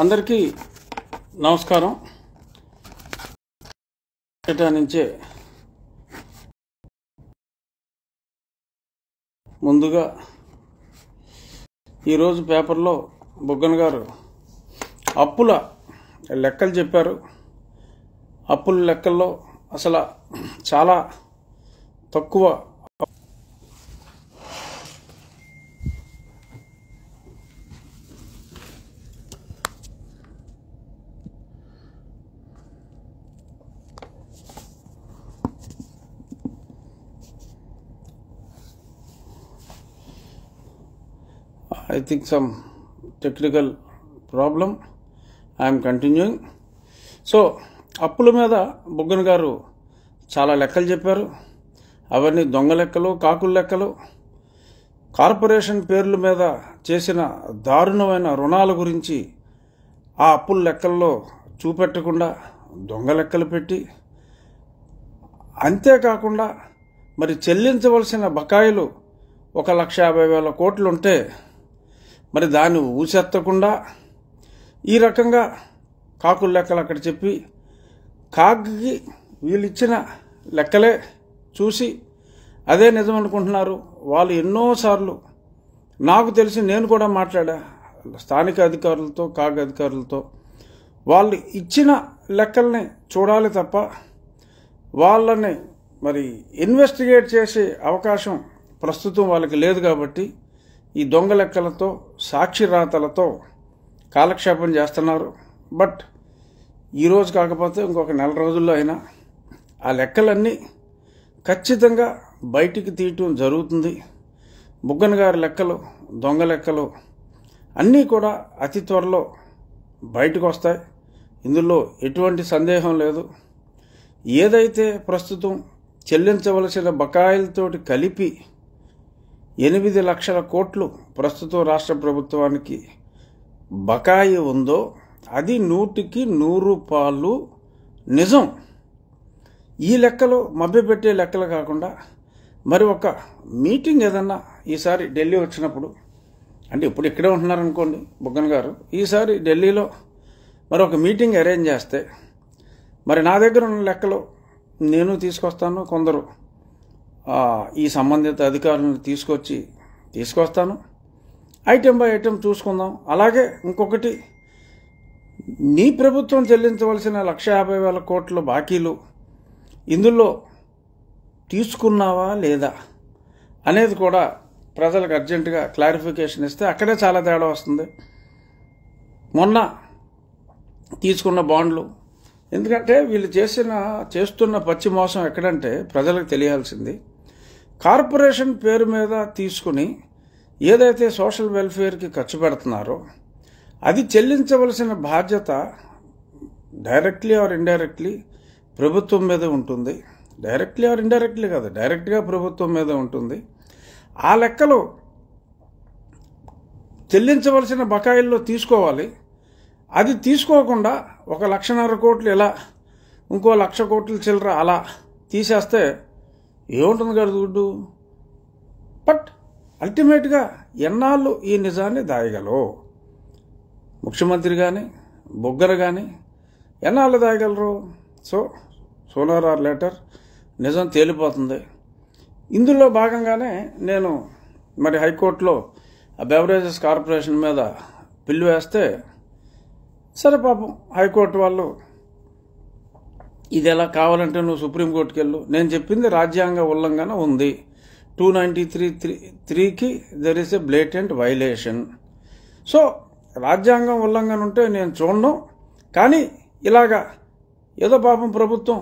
అందరికీ నమస్కారం నుంచే ముందుగా ఈరోజు పేపర్లో బుగ్గన్ గారు అప్పుల లెక్కలు చెప్పారు అప్పుల లెక్కల్లో అసలు చాలా తక్కువ I think some technical problem I am continuing. So అప్పుల మీద బుగ్గన గారు చాలా లెక్కలు చెప్పారు అవన్నీ దొంగ లెక్కలు కాకుల లెక్కలు కార్పొరేషన్ పేర్ల మీద చేసిన దారుణమైన రుణాల గురించి ఆ అప్పుల లెక్కల్లో చూపెట్టకుండా దొంగ లెక్కలు పెట్టి అంతేకాకుండా మరి చెల్లించవలసిన బకాయిలు ఒక లక్ష యాభై వేల కోట్లు ఉంటే మరి దాన్ని ఊసెత్తకుండా ఈ రకంగా కాకుల లెక్కలు అక్కడ చెప్పి కాకి ఇచ్చిన లెక్కలే చూసి అదే నిజం అనుకుంటున్నారు వాళ్ళు ఎన్నోసార్లు నాకు తెలిసి నేను కూడా మాట్లాడా స్థానిక అధికారులతో కాగ్ అధికారులతో వాళ్ళు ఇచ్చిన లెక్కల్ని చూడాలి తప్ప వాళ్ళని మరి ఇన్వెస్టిగేట్ చేసే అవకాశం ప్రస్తుతం వాళ్ళకి లేదు కాబట్టి ఈ దొంగ లెక్కలతో సాక్షిరాతలతో కాలక్షేపం చేస్తున్నారు బట్ ఈరోజు కాకపోతే ఇంకొక నెల రోజుల్లో అయినా ఆ లెక్కలన్నీ ఖచ్చితంగా బయటికి తీయటం జరుగుతుంది బుగ్గన్ గారి లెక్కలు దొంగ లెక్కలు అన్నీ కూడా అతి త్వరలో బయటకు వస్తాయి ఇందులో ఎటువంటి సందేహం లేదు ఏదైతే ప్రస్తుతం చెల్లించవలసిన బకాయిలతోటి కలిపి ఎనిమిది లక్షల కోట్లు ప్రస్తుతం రాష్ట్ర ప్రభుత్వానికి బకాయి ఉందో అది నూటికి నూరు పాలు నిజం ఈ లెక్కలు మభ్యపెట్టే లెక్కలు కాకుండా మరి ఒక మీటింగ్ ఏదన్నా ఈసారి ఢిల్లీ వచ్చినప్పుడు అంటే ఇప్పుడు ఇక్కడే ఉంటున్నారనుకోండి బుగ్గన్ గారు ఈసారి ఢిల్లీలో మరి ఒక మీటింగ్ అరేంజ్ చేస్తే మరి నా దగ్గర ఉన్న లెక్కలు నేను తీసుకొస్తాను కొందరు ఈ సంబంధిత అధికారులను తీసుకొచ్చి తీసుకొస్తాను ఐటెం బై ఐటెం చూసుకుందాం అలాగే ఇంకొకటి నీ ప్రభుత్వం చెల్లించవలసిన లక్ష యాభై వేల కోట్ల బాకీలు ఇందులో తీసుకున్నావా లేదా అనేది కూడా ప్రజలకు అర్జెంటుగా క్లారిఫికేషన్ ఇస్తే అక్కడే చాలా తేడా వస్తుంది మొన్న తీసుకున్న బాండ్లు ఎందుకంటే వీళ్ళు చేసిన చేస్తున్న పచ్చి మోసం ఎక్కడంటే ప్రజలకు తెలియాల్సింది కార్పొరేషన్ పేరు మీద తీసుకుని ఏదైతే సోషల్ వెల్ఫేర్కి ఖర్చు పెడుతున్నారో అది చెల్లించవలసిన బాధ్యత డైరెక్ట్లీ ఆర్ ఇండైరెక్ట్లీ ప్రభుత్వం మీద ఉంటుంది డైరెక్ట్లీ ఆర్ ఇండైరెక్ట్లీ కాదు డైరెక్ట్గా ప్రభుత్వం మీద ఉంటుంది ఆ లెక్కలో చెల్లించవలసిన బకాయిల్లో తీసుకోవాలి అది తీసుకోకుండా ఒక లక్షన్నర కోట్లు ఇలా ఇంకో లక్ష కోట్లు చిల్లర అలా తీసేస్తే ఏముంటుంది కదా గుడ్డు బట్ అల్టిమేట్గా ఎన్నాళ్ళు ఈ నిజాన్ని దాయగలవు ముఖ్యమంత్రి కానీ బొగ్గర కానీ ఎన్నాళ్ళు దాయగలరు సో సోలార్ ఆర్ లెటర్ నిజం తేలిపోతుంది ఇందులో భాగంగానే నేను మరి హైకోర్టులో ఆ బెవరేజెస్ కార్పొరేషన్ మీద బిల్లు వేస్తే సరే పాపం హైకోర్టు వాళ్ళు ఇది ఎలా కావాలంటే నువ్వు సుప్రీంకోర్టుకి వెళ్ళు నేను చెప్పింది రాజ్యాంగ ఉల్లంఘన ఉంది టూ నైంటీ త్రీ త్రీ త్రీకి there is a blatant violation so రాజ్యాంగం ఉల్లంఘన ఉంటే నేను చూడను కానీ ఇలాగా ఏదో పాపం ప్రభుత్వం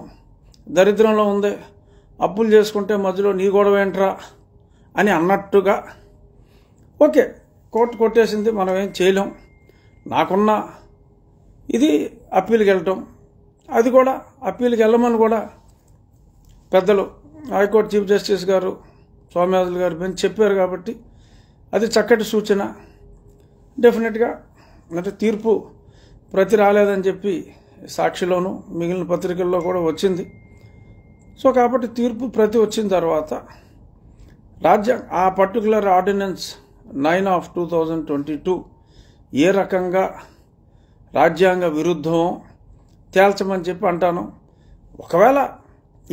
దరిద్రంలో ఉంది అప్పులు చేసుకుంటే మధ్యలో నీ గొడవ ఏంట్రా అని అన్నట్టుగా ఓకే కోర్టు కొట్టేసింది మనం ఏం చేయలేం నాకున్న ఇది అప్పీల్కి వెళ్ళటం అది కూడా అప్పీల్కి వెళ్ళమని కూడా పెద్దలు హైకోర్టు చీఫ్ జస్టిస్ గారు సోమయాజులు గారు బెంచ్ చెప్పారు కాబట్టి అది చక్కటి సూచన డెఫినెట్గా అంటే తీర్పు ప్రతి రాలేదని చెప్పి సాక్షిలోను మిగిలిన పత్రికల్లో కూడా వచ్చింది సో కాబట్టి తీర్పు ప్రతి వచ్చిన తర్వాత రాజ్య ఆ particular ordinance nine of two thousand twenty two ఏ రకంగా రాజ్యాంగ విరుద్ధం తేల్చమని చెప్పి అంటాను ఒకవేళ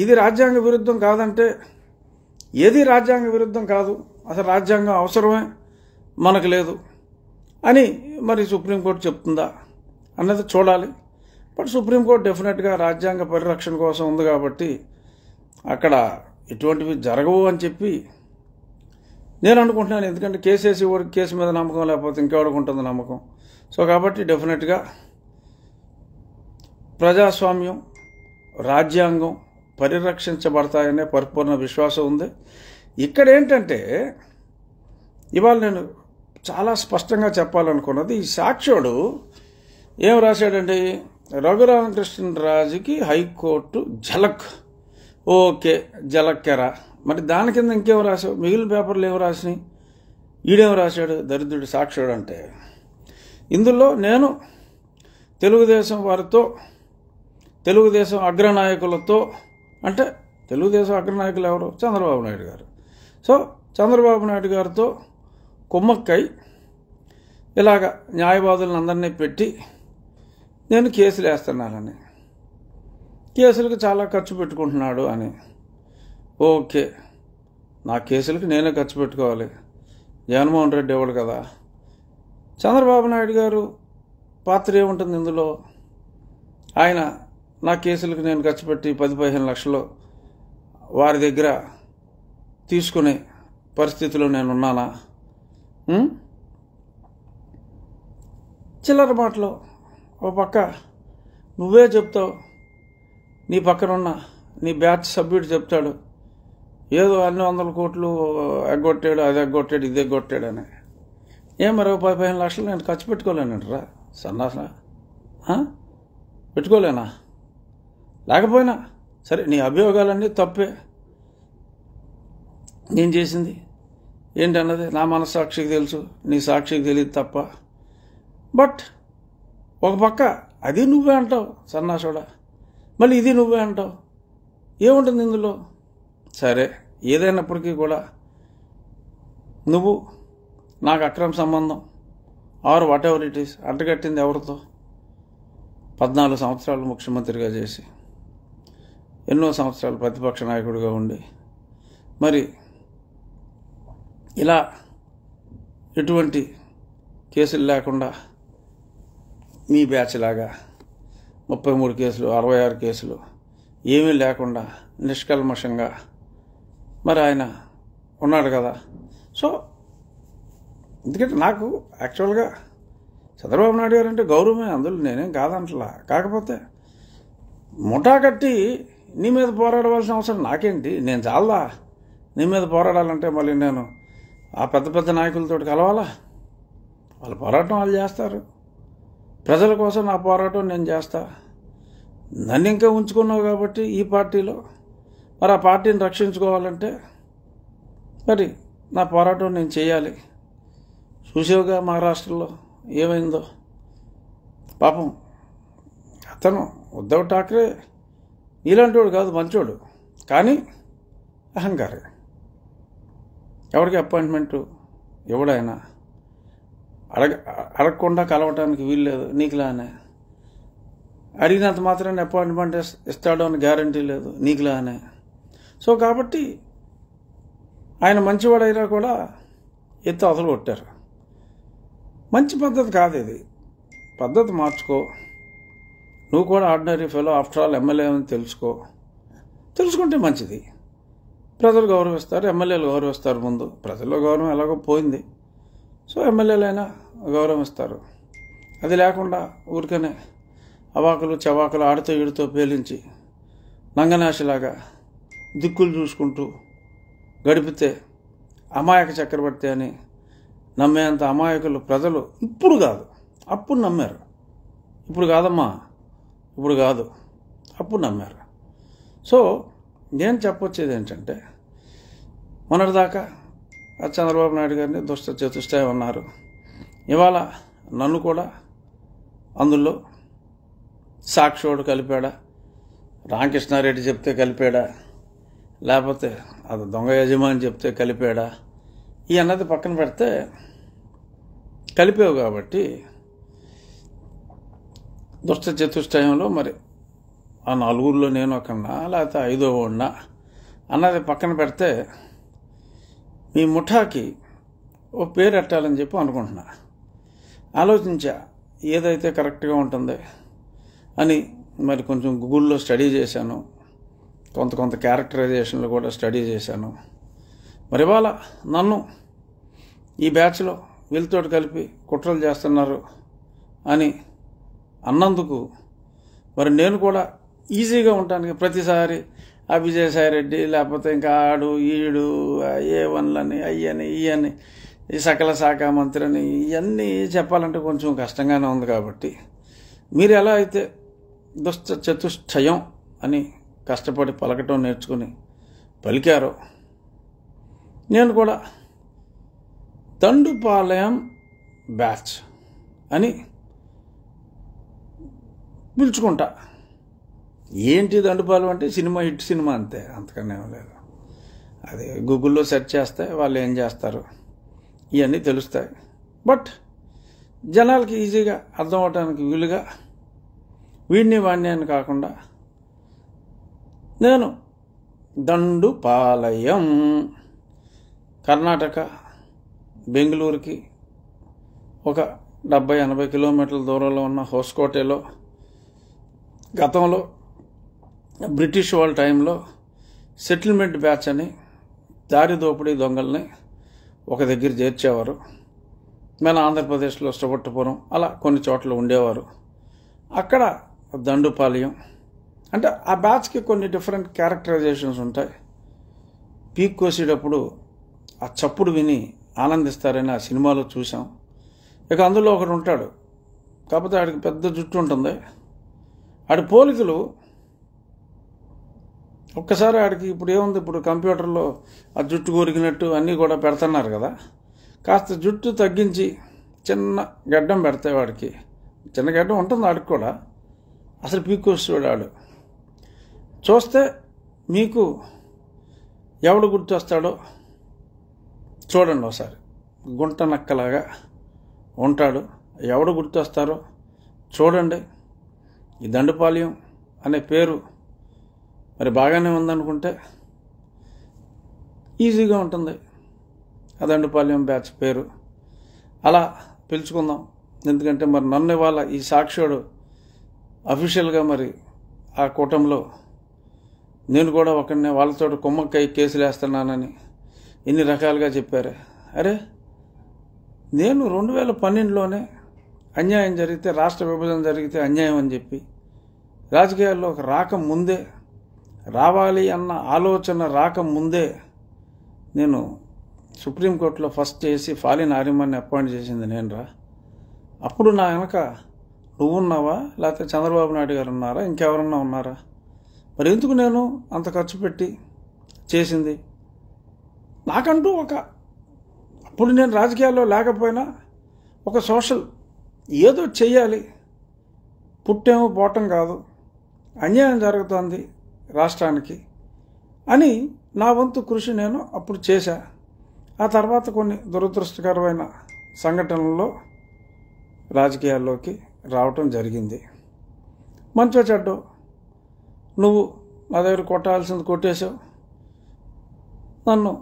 ఇది రాజ్యాంగ విరుద్ధం కాదంటే ఏది రాజ్యాంగ విరుద్ధం కాదు అసలు రాజ్యాంగం అవసరమే మనకు లేదు అని మరి సుప్రీంకోర్టు చెప్తుందా అన్నది చూడాలి బట్ సుప్రీంకోర్టు డెఫినెట్గా రాజ్యాంగ పరిరక్షణ కోసం ఉంది కాబట్టి అక్కడ ఇటువంటివి జరగవు అని చెప్పి నేను అనుకుంటున్నాను ఎందుకంటే కేసేసి కేసు మీద నమ్మకం లేకపోతే ఇంకెవరికి ఉంటుంది నమ్మకం సో కాబట్టి డెఫినెట్గా ప్రజాస్వామ్యం రాజ్యాంగం పరిరక్షించబడతాయనే పరిపూర్ణ విశ్వాసం ఉంది ఇక్కడ ఏంటంటే ఇవాళ నేను చాలా స్పష్టంగా చెప్పాలనుకున్నది ఈ సాక్ష్యుడు ఏం రాశాడండి రాజుకి హైకోర్టు జలక్ ఓకే జలక్కెరా మరి దాని కింద ఇంకేం రాసావు మిగిలిన పేపర్లు ఏం రాసినాయి ఈడేం రాశాడు దరిద్రుడు సాక్షుడు అంటే ఇందులో నేను తెలుగుదేశం వారితో తెలుగుదేశం అగ్రనాయకులతో అంటే తెలుగుదేశం అగ్రనాయకులు ఎవరు చంద్రబాబు నాయుడు గారు సో చంద్రబాబు నాయుడు గారితో కుమ్మక్కై ఇలాగ న్యాయవాదులను అందరినీ పెట్టి నేను కేసులు వేస్తున్నానని కేసులకు చాలా ఖర్చు పెట్టుకుంటున్నాడు అని ఓకే నా కేసులకు నేనే ఖర్చు పెట్టుకోవాలి జగన్మోహన్ రెడ్డి ఎవడు కదా చంద్రబాబు నాయుడు గారు పాత్ర ఏముంటుంది ఇందులో ఆయన నా కేసులకు నేను ఖర్చు పెట్టి పది పదిహేను లక్షలు వారి దగ్గర తీసుకునే పరిస్థితిలో నేను ఉన్నానా చిల్లర మాటలో ఓ పక్క నువ్వే చెప్తావు నీ పక్కన ఉన్న నీ బ్యాచ్ సభ్యుడు చెప్తాడు ఏదో అన్ని వందల కోట్లు ఎగ్గొట్టాడు అది ఎగ్గొట్టాడు ఇది ఎగ్గొట్టాడు అని ఏం మరో పది పదిహేను లక్షలు నేను ఖర్చు పెట్టుకోలేనంటరా సన్నాసన పెట్టుకోలేనా లేకపోయినా సరే నీ అభియోగాలన్నీ తప్పే నేను చేసింది ఏంటన్నది నా మనస్సాక్షికి తెలుసు నీ సాక్షికి తెలియదు తప్ప బట్ ఒక పక్క అది నువ్వే అంటావు సన్నాసుడా మళ్ళీ ఇది నువ్వే అంటావు ఏముంటుంది ఇందులో సరే ఏదైనప్పటికీ కూడా నువ్వు నాకు అక్రమ సంబంధం or whatever it is అంటగట్టింది ఎవరితో పద్నాలుగు సంవత్సరాలు ముఖ్యమంత్రిగా చేసి ఎన్నో సంవత్సరాలు ప్రతిపక్ష నాయకుడిగా ఉండి మరి ఇలా ఎటువంటి కేసులు లేకుండా మీ బ్యాచ్ లాగా ముప్పై మూడు కేసులు అరవై ఆరు కేసులు ఏమీ లేకుండా నిష్కల్మషంగా మరి ఆయన ఉన్నాడు కదా సో ఎందుకంటే నాకు యాక్చువల్గా చంద్రబాబు నాయుడు గారు అంటే గౌరవమే అందులో నేనేం కాదంటలా కాకపోతే ముఠా కట్టి నీ మీద పోరాడవలసిన అవసరం నాకేంటి నేను చాలదా నీ మీద పోరాడాలంటే మళ్ళీ నేను ఆ పెద్ద పెద్ద నాయకులతో కలవాలా వాళ్ళు పోరాటం వాళ్ళు చేస్తారు ప్రజల కోసం నా పోరాటం నేను చేస్తా నన్ను ఇంకా ఉంచుకున్నావు కాబట్టి ఈ పార్టీలో మరి ఆ పార్టీని రక్షించుకోవాలంటే మరి నా పోరాటం నేను చేయాలి చూసేవుగా మహారాష్ట్రలో ఏమైందో పాపం అతను ఉద్ధవ్ ఠాక్రే నీలాంటోడు కాదు మంచోడు కానీ అహంకారి ఎవరికి అపాయింట్మెంటు ఎవడైనా అడగ అడగకుండా కలవటానికి వీలు లేదు నీకులానే అడిగినంత మాత్రాన్ని అపాయింట్మెంట్ ఇస్తాడు అని గ్యారంటీ లేదు నీకులానే సో కాబట్టి ఆయన మంచివాడైనా కూడా ఎత్తు అసలు కొట్టారు మంచి పద్ధతి కాదు ఇది పద్ధతి మార్చుకో నువ్వు కూడా ordinary fellow after all MLA అని తెలుసుకో తెలుసుకుంటే మంచిది ప్రజలు గౌరవిస్తారు ఎమ్మెల్యేలు గౌరవిస్తారు ముందు ప్రజల్లో గౌరవం ఎలాగో పోయింది సో ఎమ్మెల్యేలైనా గౌరవిస్తారు అది లేకుండా ఊరికనే అవాకులు చవాకులు ఆడుతూ ఈడుతో పేలించి నంగనాశిలాగా దిక్కులు చూసుకుంటూ గడిపితే అమాయక చక్రవర్తి అని నమ్మేంత అమాయకులు ప్రజలు ఇప్పుడు కాదు అప్పుడు నమ్మారు ఇప్పుడు కాదమ్మా ఇప్పుడు కాదు అప్పుడు నమ్మారు సో నేను చెప్పొచ్చేది ఏంటంటే మొన్నటిదాకా చంద్రబాబు నాయుడు గారిని దుష్ట చతుష్టయం ఉన్నారు ఇవాళ నన్ను కూడా అందులో సాక్షోడు కలిపాడా రామకృష్ణారెడ్డి చెప్తే కలిపాడా లేకపోతే అది దొంగ యజమాని చెప్తే కలిపాడా ఈ అన్నది పక్కన పెడితే కలిపావు కాబట్టి దుష్ట చతుష్టయంలో మరి ఆ నలుగురిలో నేను ఒకన్నా లేకపోతే ఐదో ఉన్నా అన్నది పక్కన పెడితే మీ ముఠాకి ఓ పేరు పెట్టాలని చెప్పి అనుకుంటున్నా ఆలోచించా ఏదైతే కరెక్ట్గా ఉంటుంది అని మరి కొంచెం గూగుల్లో స్టడీ చేశాను కొంత కొంత క్యారెక్టరైజేషన్లు కూడా స్టడీ చేశాను మరి ఇవాళ నన్ను ఈ బ్యాచ్లో వీళ్ళతో కలిపి కుట్రలు చేస్తున్నారు అని అన్నందుకు మరి నేను కూడా ఈజీగా ఉంటాను ప్రతిసారి అభిజయసాయి రెడ్డి లేకపోతే ఇంకా ఆడు ఈడు ఏ వన్లని అయ్యని ఈయని ఈ సకల శాఖ మంత్రిని ఇవన్నీ చెప్పాలంటే కొంచెం కష్టంగానే ఉంది కాబట్టి మీరు ఎలా అయితే దుష్ట చతుష్టయం అని కష్టపడి పలకటం నేర్చుకుని పలికారో నేను కూడా తండుపాలయం బ్యాచ్ అని పిలుచుకుంటా ఏంటి దండుపాలు అంటే సినిమా హిట్ సినిమా అంతే అంతకన్నా ఏం లేదు అది గూగుల్లో సెర్చ్ చేస్తే వాళ్ళు ఏం చేస్తారు ఇవన్నీ తెలుస్తాయి బట్ జనాలకి ఈజీగా అర్థం అవడానికి వీలుగా వీడిని వాణ్యాన్ని అని కాకుండా నేను దండు పాలయం కర్ణాటక బెంగళూరుకి ఒక డెబ్బై ఎనభై కిలోమీటర్ల దూరంలో ఉన్న హోస్కోటేలో గతంలో బ్రిటిష్ వాళ్ళ టైంలో సెటిల్మెంట్ బ్యాచ్ అని దారి దోపిడీ దొంగల్ని ఒక దగ్గర చేర్చేవారు మన ఆంధ్రప్రదేశ్లో శ్రవట్టపురం అలా కొన్ని చోట్ల ఉండేవారు అక్కడ దండుపాలయం అంటే ఆ బ్యాచ్కి కొన్ని డిఫరెంట్ క్యారెక్టరైజేషన్స్ ఉంటాయి పీక్ కోసేటప్పుడు ఆ చప్పుడు విని ఆనందిస్తారని ఆ సినిమాలో చూసాం ఇక అందులో ఒకడు ఉంటాడు కాకపోతే ఆడికి పెద్ద జుట్టు ఉంటుంది ఆడి పోలీసులు ఒక్కసారి ఆడికి ఇప్పుడు ఏముంది ఇప్పుడు కంప్యూటర్లో ఆ జుట్టు కొరికినట్టు అన్నీ కూడా పెడుతున్నారు కదా కాస్త జుట్టు తగ్గించి చిన్న గడ్డం పెడతాయి వాడికి చిన్న గడ్డం ఉంటుంది వాడికి కూడా అసలు పీకొస్తాడు వాడు చూస్తే మీకు ఎవడు గుర్తు వస్తాడో చూడండి ఒకసారి గుంట నక్కలాగా ఉంటాడు ఎవడు గుర్తు వస్తారో చూడండి ఈ దండపాలెం అనే పేరు మరి బాగానే ఉందనుకుంటే ఈజీగా ఉంటుంది ఆ దండపాలెం బ్యాచ్ పేరు అలా పిలుచుకుందాం ఎందుకంటే మరి నన్ను ఇవాళ ఈ సాక్షుడు అఫీషియల్గా మరి ఆ కూటంలో నేను కూడా ఒకరిని వాళ్ళతో కుమ్మక్కై కేసులు వేస్తున్నానని ఇన్ని రకాలుగా చెప్పారు అరే నేను రెండు వేల పన్నెండులోనే అన్యాయం జరిగితే రాష్ట్ర విభజన జరిగితే అన్యాయం అని చెప్పి రాజకీయాల్లో రాక ముందే రావాలి అన్న ఆలోచన రాక ముందే నేను సుప్రీంకోర్టులో ఫస్ట్ చేసి ఫాలిన్ ఆరిమాన్ని అపాయింట్ చేసింది నేనురా అప్పుడు నా వెనక నువ్వున్నావా లేకపోతే చంద్రబాబు నాయుడు గారు ఉన్నారా ఇంకెవరన్నా ఉన్నారా మరి ఎందుకు నేను అంత ఖర్చు పెట్టి చేసింది నాకంటూ ఒక అప్పుడు నేను రాజకీయాల్లో లేకపోయినా ఒక సోషల్ ఏదో చెయ్యాలి పుట్టేమో పోవటం కాదు అన్యాయం జరుగుతోంది రాష్ట్రానికి అని నా వంతు కృషి నేను అప్పుడు చేశా ఆ తర్వాత కొన్ని దురదృష్టకరమైన సంఘటనల్లో రాజకీయాల్లోకి రావటం జరిగింది మంచో చెడ్డో నువ్వు నా దగ్గర కొట్టాల్సింది కొట్టేశావు నన్ను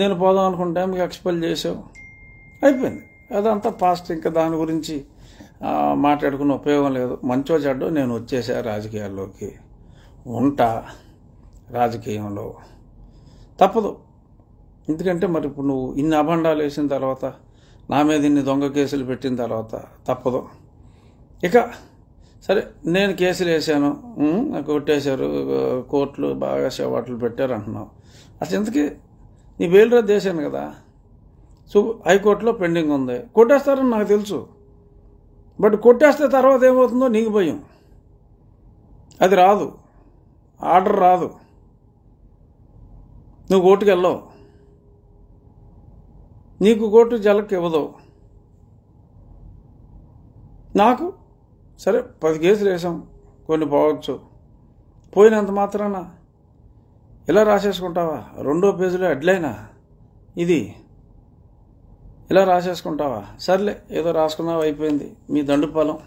నేను పోదాం అనుకున్న టైంకి ఎక్స్పెల్ చేసావు అయిపోయింది అదంతా పాస్ట్ ఇంకా దాని గురించి మాట్లాడుకున్న ఉపయోగం లేదు మంచో చెడ్డో నేను వచ్చేసా రాజకీయాల్లోకి ఉంటా రాజకీయంలో తప్పదు ఎందుకంటే మరి ఇప్పుడు నువ్వు ఇన్ని అభండాలు వేసిన తర్వాత నా మీద ఇన్ని దొంగ కేసులు పెట్టిన తర్వాత తప్పదు ఇక సరే నేను కేసులు వేసాను నాకు కొట్టేశారు కోర్టులు బాగా షవాట్లు పెట్టారు అంటున్నావు అసలు ఎందుకే నీ వేలు రద్దు కదా సో హైకోర్టులో పెండింగ్ ఉంది కొట్టేస్తారని నాకు తెలుసు బట్ కొట్టేస్తే తర్వాత ఏమవుతుందో నీకు భయం అది రాదు ఆర్డర్ రాదు నువ్వు కోర్టుకు వెళ్ళవు నీకు కోర్టు జలకి ఇవ్వదు నాకు సరే పది కేసులు వేసాం కొన్ని పోవచ్చు పోయినంత మాత్రాన ఇలా రాసేసుకుంటావా రెండో పేజీలో హెడ్లైనా ఇది ఇలా రాసేసుకుంటావా సర్లే ఏదో రాసుకున్నావు అయిపోయింది మీ దండుపాలెం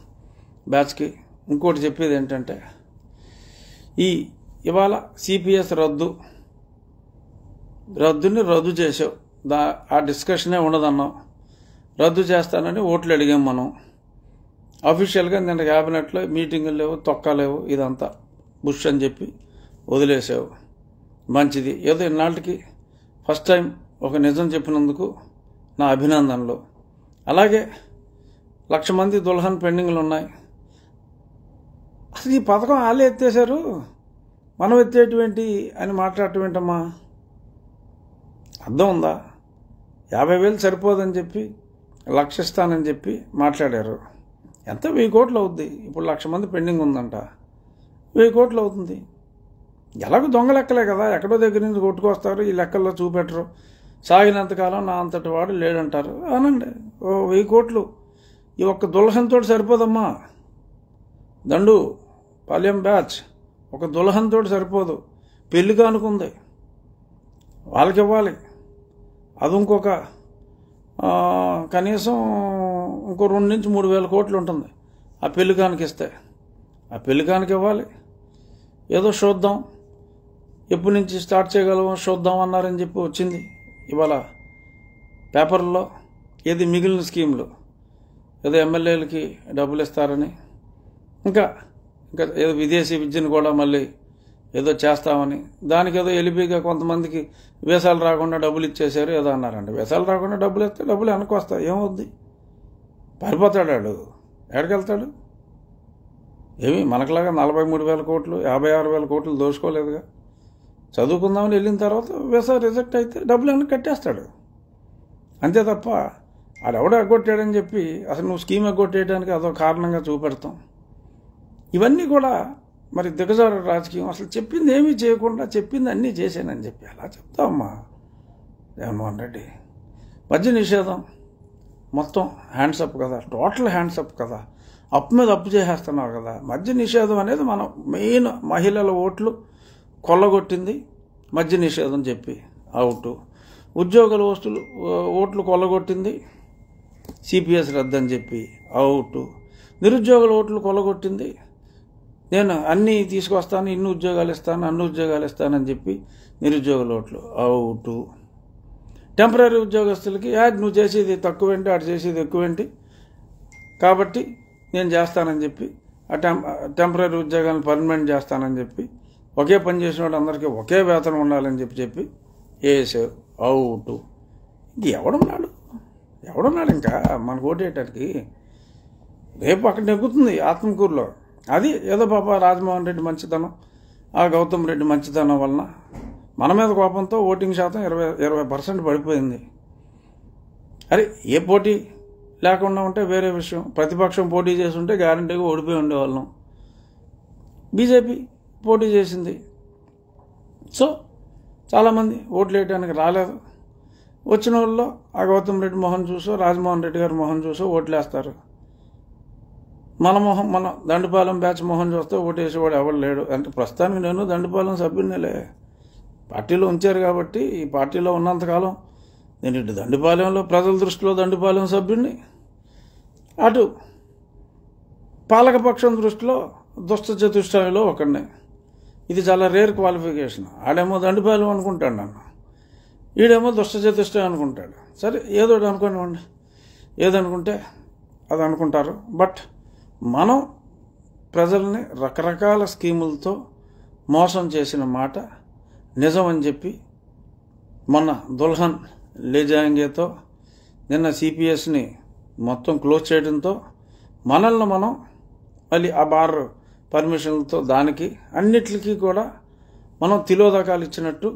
బ్యాచ్కి ఇంకోటి చెప్పేది ఏంటంటే ఈ ఇవాళ సిపిఎస్ రద్దు రద్దుని రద్దు చేసావు దా ఆ డిస్కషనే ఉండదన్నాం రద్దు చేస్తానని ఓట్లు అడిగాం మనం అఫీషియల్గా నిన్న క్యాబినెట్లో మీటింగులు లేవు తొక్కలేవు ఇదంతా బుష్ అని చెప్పి వదిలేసావు మంచిది ఏదో ఇన్నాళ్ళకి ఫస్ట్ టైం ఒక నిజం చెప్పినందుకు నా అభినందనలు అలాగే లక్ష మంది దుల్హన్ పెండింగ్లు ఉన్నాయి అసలు ఈ పథకం వాళ్ళే ఎత్తేశారు మనం ఎత్తేటువంటి అని మాట్లాడటం ఏంటమ్మా అర్థం ఉందా యాభై వేలు సరిపోదని చెప్పి ఇస్తానని చెప్పి మాట్లాడారు ఎంత వెయ్యి కోట్లు అవుద్ది ఇప్పుడు లక్ష మంది పెండింగ్ ఉందంట వెయ్యి కోట్లు అవుతుంది ఎలాగో దొంగ లెక్కలే కదా ఎక్కడో దగ్గర నుంచి కొట్టుకొస్తారు ఈ లెక్కల్లో చూపెట్టరు సాగినంతకాలం నా అంతటి వాడు లేడంటారు అనండి ఓ వెయ్యి కోట్లు ఈ ఒక్క దుల్హన్తో సరిపోదమ్మా దండు పాలెం బ్యాచ్ ఒక దుల్హన్తో సరిపోదు పెళ్ళికి కానుకుంది వాళ్ళకి ఇవ్వాలి అది ఇంకొక కనీసం ఇంకో రెండు నుంచి మూడు వేల కోట్లు ఉంటుంది ఆ పెళ్ళికానికి ఇస్తే ఆ పెళ్ళికానికి ఇవ్వాలి ఏదో చూద్దాం ఎప్పటి నుంచి స్టార్ట్ చేయగలం చూద్దాం అన్నారని చెప్పి వచ్చింది ఇవాళ పేపర్లో ఏది మిగిలిన స్కీమ్లు ఏదో ఎమ్మెల్యేలకి డబ్బులు ఇస్తారని ఇంకా ఇంకా ఏదో విదేశీ విద్యను కూడా మళ్ళీ ఏదో చేస్తామని దానికి ఏదో ఎలిపిగా కొంతమందికి వేసాలు రాకుండా డబ్బులు ఇచ్చేశారు ఏదో అన్నారండి వేసాలు రాకుండా డబ్బులు ఇస్తే డబ్బులు వస్తాయి ఏమవుద్ది పడిపోతాడాడు ఎక్కడికి వెళ్తాడు ఏమి మనకులాగా నలభై మూడు వేల కోట్లు యాభై ఆరు వేల కోట్లు దోచుకోలేదుగా చదువుకుందామని వెళ్ళిన తర్వాత వేసా రిజెక్ట్ అయితే డబ్బులు అన్నీ కట్టేస్తాడు అంతే తప్ప ఆడెవడో ఎగ్గొట్టాడని చెప్పి అసలు నువ్వు స్కీమ్ ఎగ్గొట్టేయడానికి అదో కారణంగా చూపెడతాం ఇవన్నీ కూడా మరి దిగజారు రాజకీయం అసలు చెప్పింది ఏమీ చేయకుండా చెప్పింది అన్నీ చేశానని చెప్పి అలా చెప్తామమ్మా జగన్మోహన్ రెడ్డి మద్య నిషేధం మొత్తం హ్యాండ్సప్ కదా టోటల్ హ్యాండ్సప్ కదా అప్పు మీద అప్పు చేసేస్తున్నావు కదా మద్య నిషేధం అనేది మనం మెయిన్ మహిళల ఓట్లు కొల్లగొట్టింది మద్య నిషేధం చెప్పి అవుట్ ఉద్యోగుల ఓస్టులు ఓట్లు కొల్లగొట్టింది సిపిఎస్ రద్దని చెప్పి అవుట్ నిరుద్యోగుల ఓట్లు కొల్లగొట్టింది నేను అన్నీ తీసుకొస్తాను ఇన్ని ఉద్యోగాలు ఇస్తాను అన్ని ఉద్యోగాలు ఇస్తానని చెప్పి నిరుద్యోగుల ఓట్లు అవుట్ టెంపరీ ఉద్యోగస్తులకి యాడ్ నువ్వు చేసేది తక్కువేంటి అటు చేసేది ఎక్కువ ఏంటి కాబట్టి నేను చేస్తానని చెప్పి ఆ టెం టెంపరీ ఉద్యోగాలను పర్మనెంట్ చేస్తానని చెప్పి ఒకే పని చేసిన వాళ్ళు అందరికీ ఒకే వేతనం ఉండాలని చెప్పి చెప్పి ఏస్ అవుట్ ఇంక ఎవడున్నాడు ఎవడున్నాడు ఇంకా మనకు ఓటేటానికి రేపు అక్కడ నెగ్గుతుంది ఆత్మకూరులో అది ఏదో పాప రాజమోహన్ రెడ్డి మంచితనం ఆ గౌతమ్ రెడ్డి మంచితనం వలన మన మీద కోపంతో ఓటింగ్ శాతం ఇరవై ఇరవై పర్సెంట్ పడిపోయింది అరే ఏ పోటీ లేకుండా ఉంటే వేరే విషయం ప్రతిపక్షం పోటీ చేసి ఉంటే గ్యారంటీగా ఓడిపోయి ఉండేవాళ్ళం బీజేపీ పోటీ చేసింది సో చాలామంది ఓట్లు వేయడానికి రాలేదు వచ్చిన వాళ్ళు ఆ గౌతమ్ రెడ్డి మొహం చూసో రాజమోహన్ రెడ్డి గారి మొహం చూసో ఓట్లేస్తారు మన మొహం మన దండుపాలెం బ్యాచ్ మొహం చూస్తే ఓటేసేవాడు ఎవరు లేడు అంటే ప్రస్తుతానికి నేను దండుపాలెం సభ్యునిలే పార్టీలో ఉంచారు కాబట్టి ఈ పార్టీలో ఉన్నంతకాలం నేను ఇటు దండుపాలెంలో ప్రజల దృష్టిలో దండుపాలెం సభ్యుడిని అటు పాలకపక్షం దృష్టిలో దుష్ట చతుష్టాయిలో ఒకడిని ఇది చాలా రేర్ క్వాలిఫికేషన్ ఆడేమో దండిపాయలు అనుకుంటాడు నన్ను ఈడేమో దుష్టచతుష్టం అనుకుంటాడు సరే ఏదో అనుకోనివ్వండి ఏదనుకుంటే అది అనుకుంటారు బట్ మనం ప్రజల్ని రకరకాల స్కీములతో మోసం చేసిన మాట నిజమని చెప్పి మొన్న దుల్హన్ లేజాంగేతో నిన్న సిపిఎస్ని మొత్తం క్లోజ్ చేయడంతో మనల్ని మనం మళ్ళీ ఆ బార్ పర్మిషన్లతో దానికి అన్నిటికీ కూడా మనం తిలోదకాలు ఇచ్చినట్టు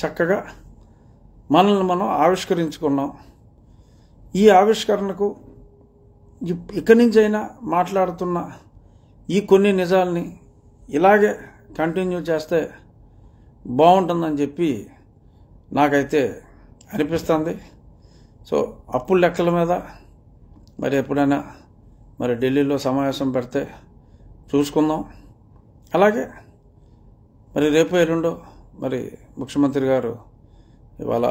చక్కగా మనల్ని మనం ఆవిష్కరించుకున్నాం ఈ ఆవిష్కరణకు ఇక్కడి నుంచైనా మాట్లాడుతున్న ఈ కొన్ని నిజాల్ని ఇలాగే కంటిన్యూ చేస్తే బాగుంటుందని చెప్పి నాకైతే అనిపిస్తుంది సో అప్పుల లెక్కల మీద మరి ఎప్పుడైనా మరి ఢిల్లీలో సమావేశం పెడితే చూసుకుందాం అలాగే మరి రేపు ఎల్లుండో మరి ముఖ్యమంత్రి గారు ఇవాళ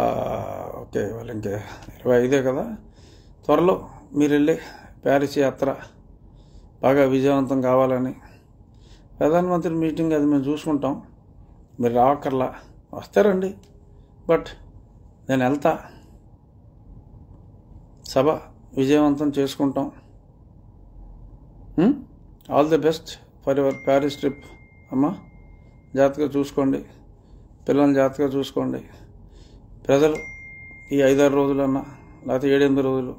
ఓకే ఇవాళ ఇంకా ఇరవై ఐదే కదా త్వరలో మీరు వెళ్ళి ప్యారిస్ యాత్ర బాగా విజయవంతం కావాలని ప్రధానమంత్రి మీటింగ్ అది మేము చూసుకుంటాం మీరు రావక్కర్లా వస్తారండి బట్ నేను వెళ్తా సభ విజయవంతం చేసుకుంటాం all the best for your Paris trip అమ్మ జాగ్రత్తగా చూసుకోండి పిల్లల్ని జాగ్రత్తగా చూసుకోండి ప్రజలు ఈ ఐదారు రోజులన్నా లేకపోతే ఏడెనిమిది రోజులు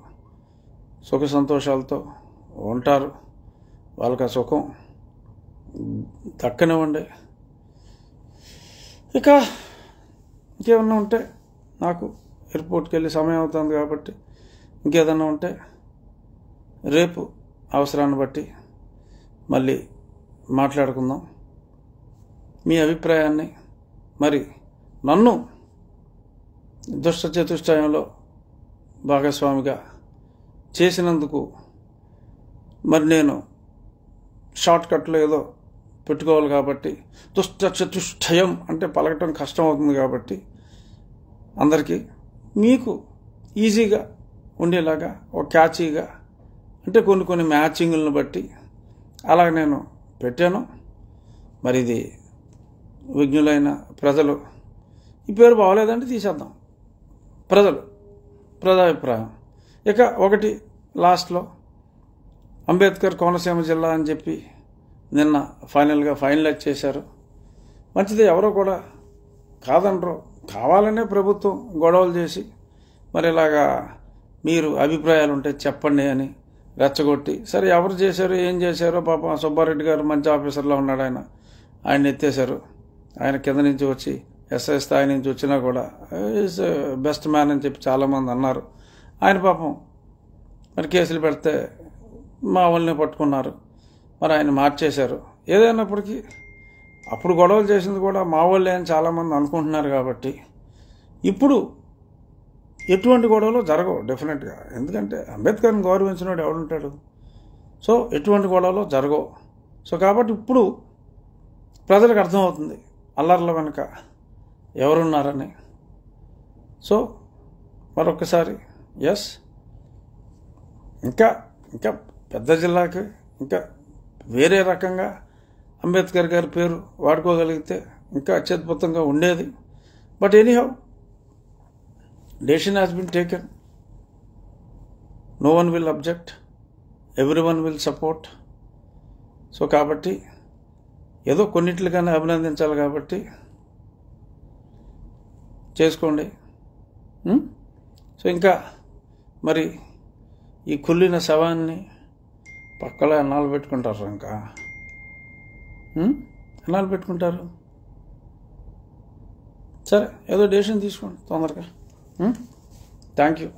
సుఖ సంతోషాలతో ఉంటారు వాళ్ళకి ఆ సుఖం దక్కనివ్వండి ఇక ఇంకేమన్నా ఉంటే నాకు ఎయిర్పోర్ట్కి వెళ్ళి సమయం అవుతుంది కాబట్టి ఇంకేదన్నా ఉంటే రేపు అవసరాన్ని బట్టి మళ్ళీ మాట్లాడుకుందాం మీ అభిప్రాయాన్ని మరి నన్ను దుష్ట చతుష్టయంలో భాగస్వామిగా చేసినందుకు మరి నేను షార్ట్ కట్లో ఏదో పెట్టుకోవాలి కాబట్టి దుష్ట చతుష్టయం అంటే పలకటం కష్టం అవుతుంది కాబట్టి అందరికీ మీకు ఈజీగా ఉండేలాగా ఒక క్యాచీగా అంటే కొన్ని కొన్ని మ్యాచింగులను బట్టి అలాగ నేను పెట్టాను మరి ఇది విజ్ఞులైన ప్రజలు ఈ పేరు బాగోలేదంటే తీసేద్దాం ప్రజలు ప్రజాభిప్రాయం ఇక ఒకటి లాస్ట్లో అంబేద్కర్ కోనసీమ జిల్లా అని చెప్పి నిన్న ఫైనల్గా ఫైనలైజ్ చేశారు మంచిది ఎవరో కూడా కాదనరు కావాలనే ప్రభుత్వం గొడవలు చేసి మరి ఇలాగా మీరు అభిప్రాయాలు ఉంటే చెప్పండి అని రెచ్చగొట్టి సరే ఎవరు చేశారు ఏం చేశారో పాపం సుబ్బారెడ్డి గారు మంచి ఆఫీసర్లో ఉన్నాడు ఆయన ఆయన ఎత్తేశారు ఆయన కింద నుంచి వచ్చి ఎస్ఐ స్థాయి నుంచి వచ్చినా కూడా ఈజ్ బెస్ట్ మ్యాన్ అని చెప్పి చాలామంది అన్నారు ఆయన పాపం మరి కేసులు పెడితే మా వాళ్ళని పట్టుకున్నారు మరి ఆయన మార్చేశారు ఏదైనప్పటికీ అప్పుడు గొడవలు చేసింది కూడా మా వాళ్ళే అని చాలామంది అనుకుంటున్నారు కాబట్టి ఇప్పుడు ఎటువంటి గొడవలు జరగవు డెఫినెట్గా ఎందుకంటే అంబేద్కర్ని గౌరవించినోడు ఎవడుంటాడు సో ఎటువంటి గొడవలు జరగవు సో కాబట్టి ఇప్పుడు ప్రజలకు అర్థమవుతుంది అల్లర్ల వెనుక ఎవరున్నారని సో మరొకసారి ఎస్ ఇంకా ఇంకా పెద్ద జిల్లాకి ఇంకా వేరే రకంగా అంబేద్కర్ గారి పేరు వాడుకోగలిగితే ఇంకా అత్యద్భుతంగా ఉండేది but anyhow has been taken no one will object every one will support so కాబట్టి ఏదో కొన్నిట్లుగానే అభినందించాలి కాబట్టి చేసుకోండి సో hmm? ఇంకా మరి ఈ కుళ్ళిన శవాన్ని పక్కలో ఎన్నాళ్ళు పెట్టుకుంటారు ఇంకా hmm? ఎన్నాళ్ళు పెట్టుకుంటారు సరే ఏదో డేషన్ తీసుకోండి తొందరగా Thank you.